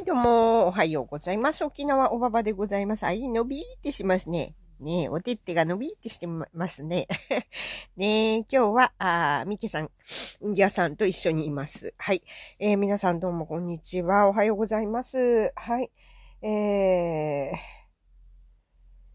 い、どうも、おはようございます。沖縄おばばでございます。あい、伸びーってしますね。ねえ、おてってが伸びーってしてますね。ねえ、今日は、あみけさん、んじゃさんと一緒にいます。はい。えー、皆さんどうもこんにちは。おはようございます。はい。え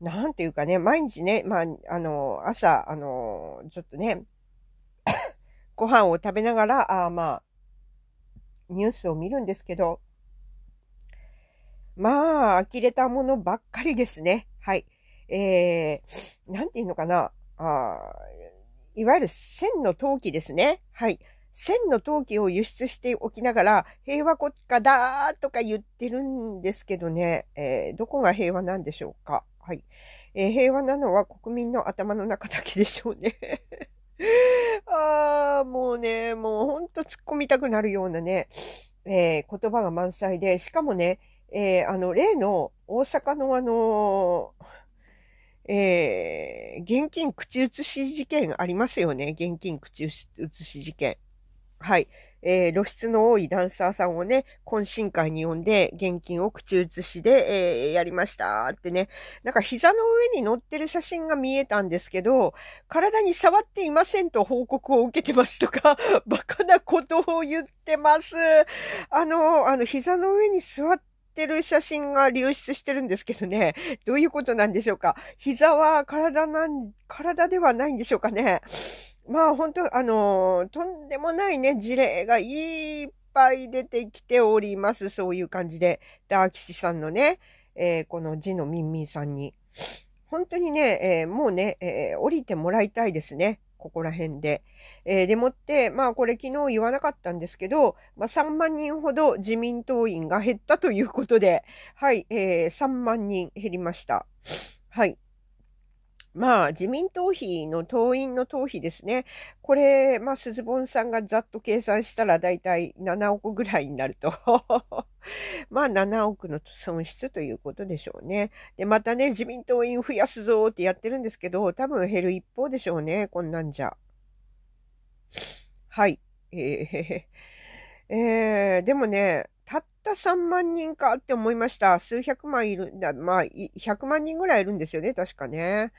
ー、なんていうかね、毎日ね、まあ、あの、朝、あの、ちょっとね、ご飯を食べながら、あまあ、ニュースを見るんですけど、まあ、呆れたものばっかりですね。はい。えー、なんて言うのかな。あいわゆる線の陶器ですね。はい。線の陶器を輸出しておきながら、平和国家だーとか言ってるんですけどね、えー、どこが平和なんでしょうか。はい。えー、平和なのは国民の頭の中だけでしょうね。ああ、もうね、もうほんと突っ込みたくなるようなね、えー、言葉が満載で、しかもね、えー、あの、例の大阪のあのー、えー、現金口移し事件ありますよね。現金口移し事件。はい。えー、露出の多いダンサーさんをね、懇親会に呼んで、現金を口移しで、えー、やりましたってね。なんか膝の上に乗ってる写真が見えたんですけど、体に触っていませんと報告を受けてますとか、バカなことを言ってます。あの、あの、膝の上に座っててる写真が流出してるんですけどね、どういうことなんでしょうか。膝は体なん、体ではないんでしょうかね。まあ本当、あの、とんでもないね、事例がいっぱい出てきております。そういう感じで。ダーキシさんのね、えー、この字のミンミンさんに。本当にね、えー、もうね、えー、降りてもらいたいですね。ここら辺で。えー、でもって、まあこれ昨日言わなかったんですけど、まあ3万人ほど自民党員が減ったということで、はい、えー、3万人減りました。はい。まあ、自民党費の党員の党費ですね。これ、まあ、鈴本さんがざっと計算したらだいたい7億ぐらいになると。まあ、7億の損失ということでしょうね。で、またね、自民党員増やすぞってやってるんですけど、多分減る一方でしょうね、こんなんじゃ。はい。えー、えー、でもね、たった3万人かって思いました。数百万いるんだ。まあ、100万人ぐらいいるんですよね、確かね。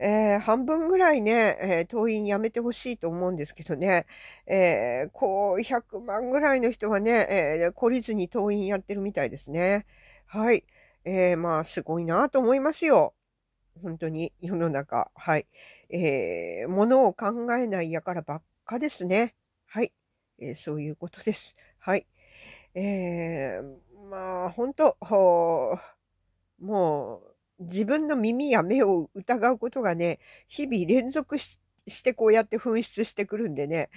えー、半分ぐらいね、えー、党員やめてほしいと思うんですけどね、えー、こう、100万ぐらいの人はね、えー、懲りずに党員やってるみたいですね。はい。えー、まあ、すごいなと思いますよ。本当に、世の中。はい。えー、ものを考えないやからばっかですね。はい。えー、そういうことです。はい。えー、まあ、本当、もう、自分の耳や目を疑うことがね、日々連続してこうやって紛失してくるんでね。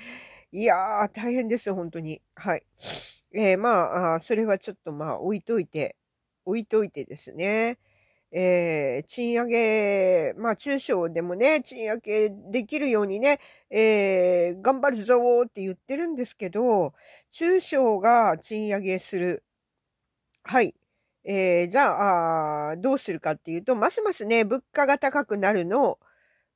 いやー、大変ですよ、本当に。はい。えー、まあそれはちょっとまあ置いといて、置いといてですね。えー、賃上げ、まあ中小でもね、賃上げできるようにね、えー、頑張るぞーって言ってるんですけど、中小が賃上げする。はい。えー、じゃあどうするかっていうと、ますますね、物価が高くなるの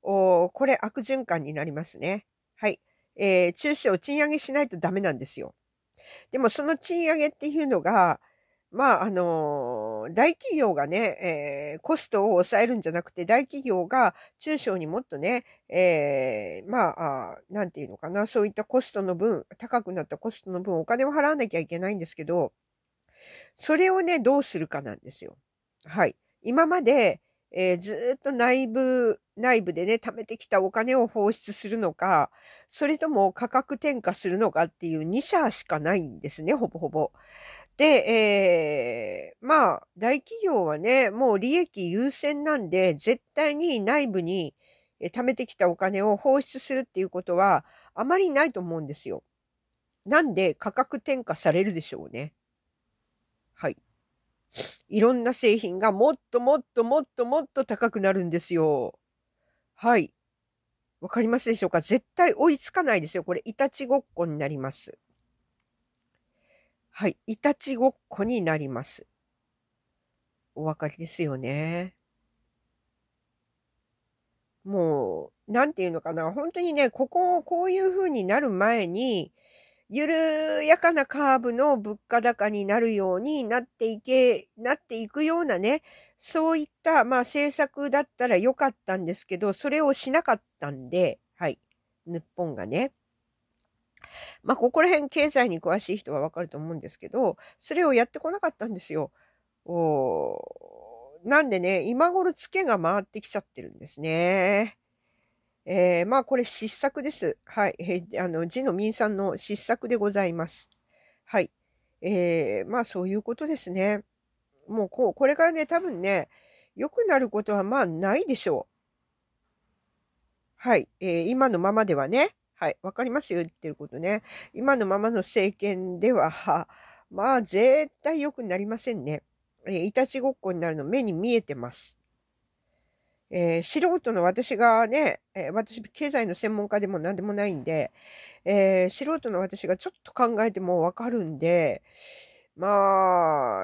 を、これ悪循環になりますね。はい。えー、中小賃上げしないとダメなんですよ。でもその賃上げっていうのが、まあ、あのー、大企業がね、えー、コストを抑えるんじゃなくて、大企業が中小にもっとね、えー、まああ、なんていうのかな、そういったコストの分、高くなったコストの分、お金を払わなきゃいけないんですけど、それをね、どうするかなんですよ。はい。今まで、えー、ずっと内部、内部でね、貯めてきたお金を放出するのか、それとも価格転嫁するのかっていう2社しかないんですね、ほぼほぼ。で、えー、まあ、大企業はね、もう利益優先なんで、絶対に内部に貯めてきたお金を放出するっていうことは、あまりないと思うんですよ。なんで価格転嫁されるでしょうね。いろんな製品がもっともっともっともっと高くなるんですよ。はい。わかりますでしょうか絶対追いつかないですよ。これ、いたちごっこになります。はい。いたちごっこになります。お分かりですよね。もう、なんていうのかな。本当にね、ここ、こういうふうになる前に、緩やかなカーブの物価高になるようになっていけ、なっていくようなね、そういった、まあ政策だったら良かったんですけど、それをしなかったんで、はい。日本がね。まあここら辺経済に詳しい人はわかると思うんですけど、それをやってこなかったんですよ。おなんでね、今頃ツケが回ってきちゃってるんですね。えー、まあこれ失策です。はい。えー、あの、字の民さんの失策でございます。はい。えー、まあそういうことですね。もうこう、これからね、多分ね、良くなることはまあないでしょう。はい。えー、今のままではね。はい。わかりますよ、言ってることね。今のままの政権では、まあ絶対良くなりませんね。えー、いたちごっこになるの目に見えてます。えー、素人の私がね、えー、私、経済の専門家でも何でもないんで、えー、素人の私がちょっと考えてもわかるんで、まあ、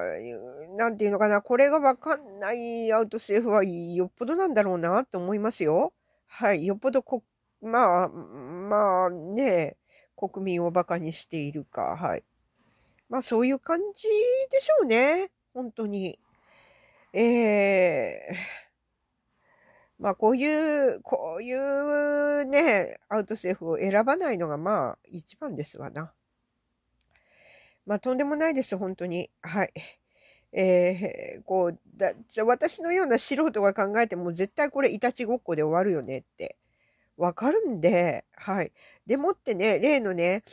なんていうのかな、これがわかんないアウト政府はよっぽどなんだろうなと思いますよ。はい、よっぽどこ、まあ、まあね、国民を馬鹿にしているか、はい。まあそういう感じでしょうね、本当に。えーまあ、こういう、こういうね、アウトセーフを選ばないのが、まあ、一番ですわな。まあ、とんでもないです、本当に。はい。えー、こうだじゃ私のような素人が考えても絶対これいたちごっこで終わるよねってわかるんで、はい。でもってね、例のね、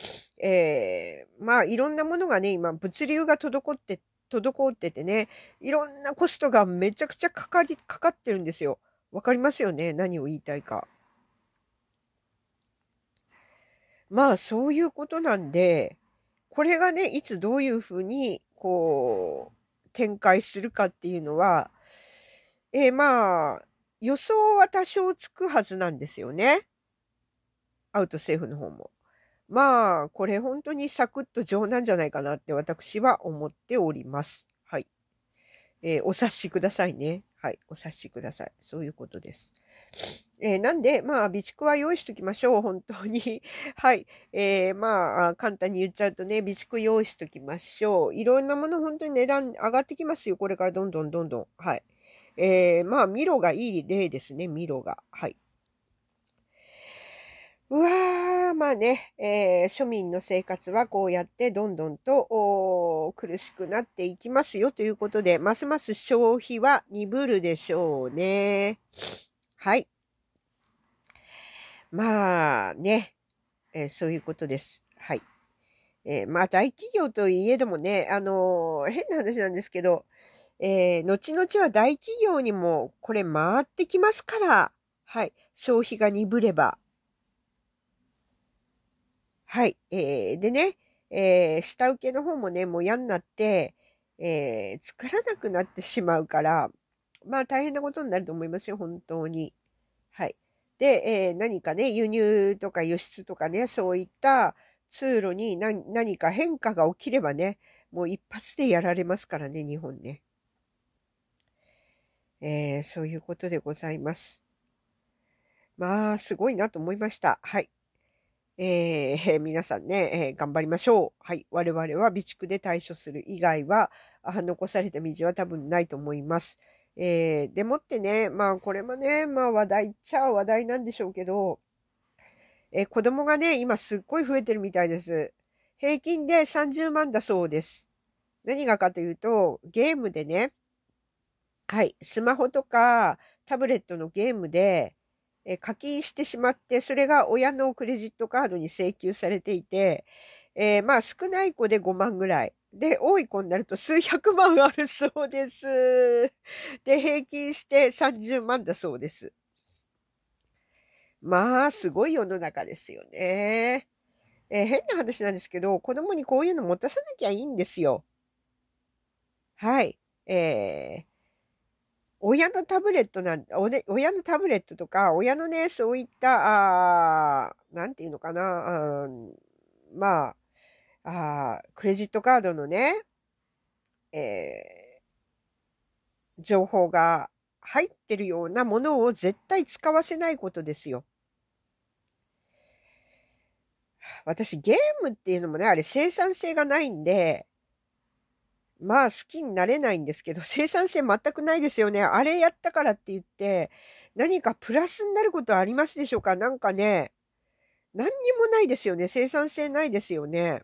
えー、まあいろんなものがね、今物流が滞って、滞っててね、いろんなコストがめちゃくちゃかかり、かかってるんですよ。わかりますよね何を言いたいか。まあそういうことなんで、これがね、いつどういうふうに、こう、展開するかっていうのは、えー、まあ、予想は多少つくはずなんですよね。アウト政府の方も。まあ、これ本当にサクッと情なんじゃないかなって私は思っております。えー、お察しくださいね。はい、お察しください。そういうことです。えー、なんで、まあ、備蓄は用意しときましょう、本当に。はい。えー、まあ、簡単に言っちゃうとね、備蓄用意しときましょう。いろんなもの、本当に値段上がってきますよ、これからどんどんどんどん。はい。えー、まあ、ミロがいい例ですね、ミロが。はい。うわー、まあね、えー、庶民の生活はこうやってどんどんと苦しくなっていきますよということで、ますます消費は鈍るでしょうね。はい。まあね、えー、そういうことです。はい。えー、まあ大企業といえどもね、あの変な話なんですけど、え後々は大企業にもこれ回ってきますから、はい。消費が鈍れば。はい。えー、でね、えー、下請けの方もね、もう嫌になって、えー、作らなくなってしまうから、まあ大変なことになると思いますよ、本当に。はい。で、えー、何かね、輸入とか輸出とかね、そういった通路に何何か変化が起きればね、もう一発でやられますからね、日本ね。えー、そういうことでございます。まあ、すごいなと思いました。はい。えー、皆さんね、えー、頑張りましょう。はい。我々は備蓄で対処する以外は、残された道は多分ないと思います。えー、でもってね、まあこれもね、まあ話題っちゃ話題なんでしょうけど、えー、子供がね、今すっごい増えてるみたいです。平均で30万だそうです。何がかというと、ゲームでね、はい、スマホとかタブレットのゲームで、え課金してしまって、それが親のクレジットカードに請求されていて、えー、まあ少ない子で5万ぐらい。で、多い子になると数百万あるそうです。で、平均して30万だそうです。まあ、すごい世の中ですよね。えー、変な話なんですけど、子供にこういうの持たさなきゃいいんですよ。はい。えー親のタブレットなん、ね、親のタブレットとか、親のね、そういった、あなんていうのかな、あまああ、クレジットカードのね、えー、情報が入ってるようなものを絶対使わせないことですよ。私ゲームっていうのもね、あれ生産性がないんで、まあ好きになれないんですけど、生産性全くないですよね。あれやったからって言って、何かプラスになることはありますでしょうかなんかね、何にもないですよね。生産性ないですよね。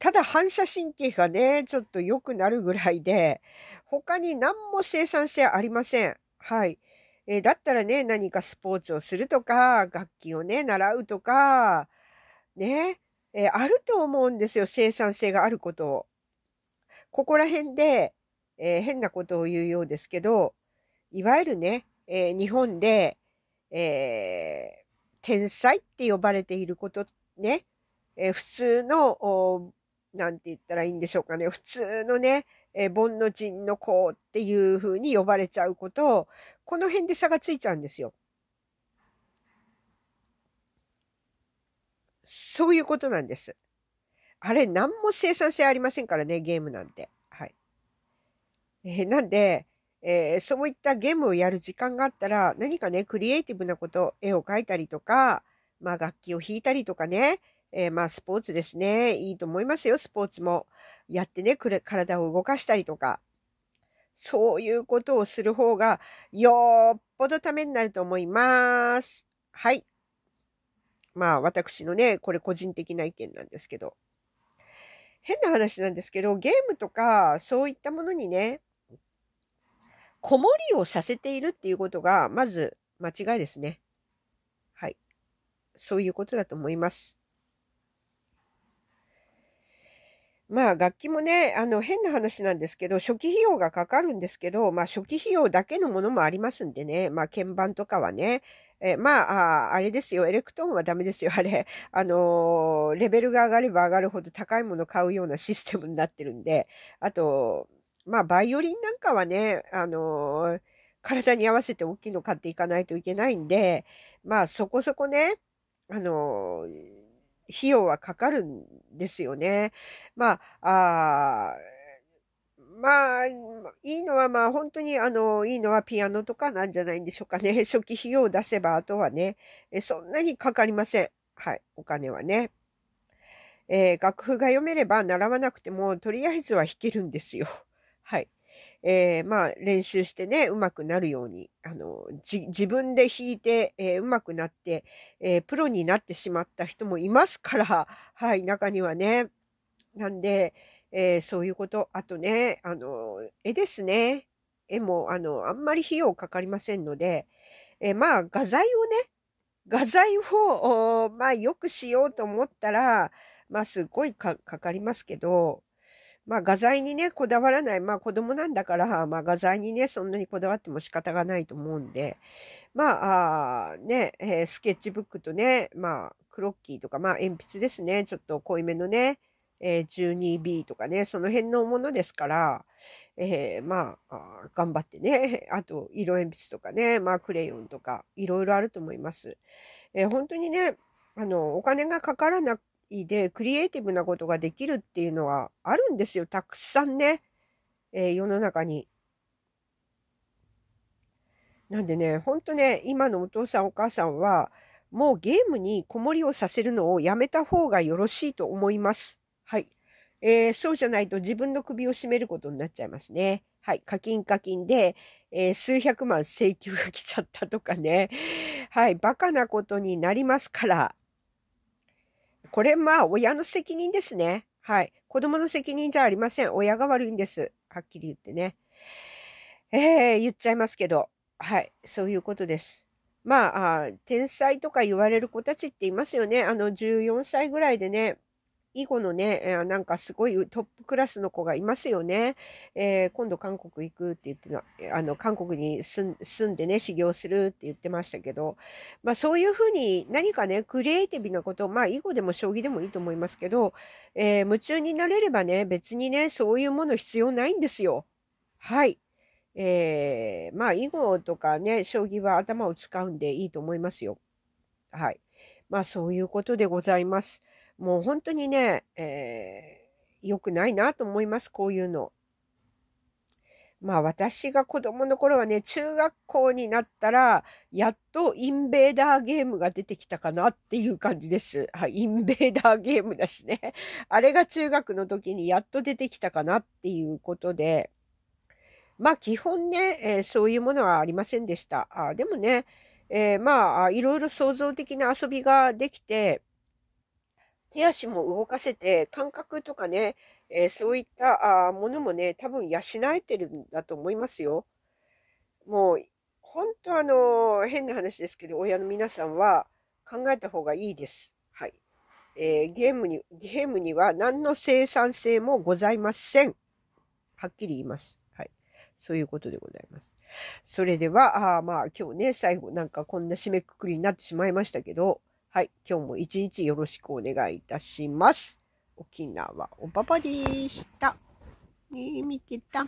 ただ反射神経がね、ちょっと良くなるぐらいで、他に何も生産性ありません。はい。えー、だったらね、何かスポーツをするとか、楽器をね、習うとか、ね、えー、あると思うんですよ。生産性があることを。ここら辺で、えー、変なことを言うようですけど、いわゆるね、えー、日本で、え天才って呼ばれていることね、え普通の、なんて言ったらいいんでしょうかね、普通のね、え凡の人の子っていうふうに呼ばれちゃうことを、この辺で差がついちゃうんですよ。そういうことなんです。あれ、何も生産性ありませんからね、ゲームなんて。はい。えー、なんで、えー、そういったゲームをやる時間があったら、何かね、クリエイティブなこと、絵を描いたりとか、まあ楽器を弾いたりとかね、えー、まあスポーツですね。いいと思いますよ、スポーツも。やってね、くれ体を動かしたりとか。そういうことをする方が、よっぽどためになると思います。はい。まあ私のね、これ個人的な意見なんですけど。変な話なんですけど、ゲームとかそういったものにね、子守りをさせているっていうことが、まず間違いですね。はい。そういうことだと思います。まあ楽器もね、あの変な話なんですけど、初期費用がかかるんですけど、まあ初期費用だけのものもありますんでね、まあ鍵盤とかはね、えまああ、れですよ、エレクトーンはダメですよ、あれ。あのレベルが上がれば上がるほど高いもの買うようなシステムになってるんで、あと、まあバイオリンなんかはね、あの体に合わせて大きいの買っていかないといけないんで、まあそこそこね、あの費用はかかるんですよね。まあ、あまあ、いいのは、まあ、本当に、あの、いいのはピアノとかなんじゃないんでしょうかね。初期費用を出せば、あとはね、そんなにかかりません。はい、お金はね。えー、楽譜が読めれば習わなくても、とりあえずは弾けるんですよ。はい。えー、まあ練習してね、うまくなるように、あの、自分で弾いて、えー、うまくなって、えー、プロになってしまった人もいますから、はい、中にはね。なんで、えー、そういうこと。あとね、あの、絵ですね。絵も、あの、あんまり費用かかりませんので、えー、まあ、画材をね、画材を、まあ、よくしようと思ったら、まあ、すごいかかりますけど、まあ画材にね、こだわらない。まあ子供なんだから、まあ画材にね、そんなにこだわっても仕方がないと思うんで、まあ、あね、えー、スケッチブックとね、まあクロッキーとか、まあ鉛筆ですね、ちょっと濃いめのね、えー、12B とかね、その辺のものですから、えー、まあ頑張ってね、あと色鉛筆とかね、まあクレヨンとか、いろいろあると思います。えー、本当にね、あの、お金がかからなでクリエイティブなことができるっていうのはあるんですよ。たくさんね、えー、世の中に。なんでね、ほんとね、今のお父さんお母さんは、もうゲームに子守をさせるのをやめた方がよろしいと思います。はい。えー、そうじゃないと自分の首を絞めることになっちゃいますね。はい。課金課金で、えー、数百万請求が来ちゃったとかね。はい。バカなことになりますから。これ、まあ、親の責任ですね。はい。子供の責任じゃありません。親が悪いんです。はっきり言ってね。えー、言っちゃいますけど。はい。そういうことです。まあ、あ天才とか言われる子たちっていますよね。あの、14歳ぐらいでね、囲碁のね、えー、なんかすごいトップクラスの子がいますよね。えー、今度韓国行くって言ってな、あの、韓国に住んでね、修行するって言ってましたけど、まあそういうふうに何かね、クリエイティブなこと、まあ囲碁でも将棋でもいいと思いますけど、えー、夢中になれればね、別にね、そういうもの必要ないんですよ。はい。えー、まあ囲碁とかね、将棋は頭を使うんでいいと思いますよ。はい。まあそういうことでございます。もう本当にね、えー、良くないなと思います、こういうの。まあ私が子供の頃はね、中学校になったら、やっとインベーダーゲームが出てきたかなっていう感じです。はい、インベーダーゲームだしね。あれが中学の時にやっと出てきたかなっていうことで、まあ基本ね、えー、そういうものはありませんでした。あでもね、えー、まあいろいろ創造的な遊びができて、手足も動かせて、感覚とかね、えー、そういったあものもね、多分養えてるんだと思いますよ。もう、本当あのー、変な話ですけど、親の皆さんは考えた方がいいです。はい。えー、ゲームに、ゲームには何の生産性もございません。はっきり言います。はい。そういうことでございます。それでは、あまあ今日ね、最後なんかこんな締めくくりになってしまいましたけど、はい、今日も一日よろしくお願いいたします。沖縄おばばでした。ねえ、見てた。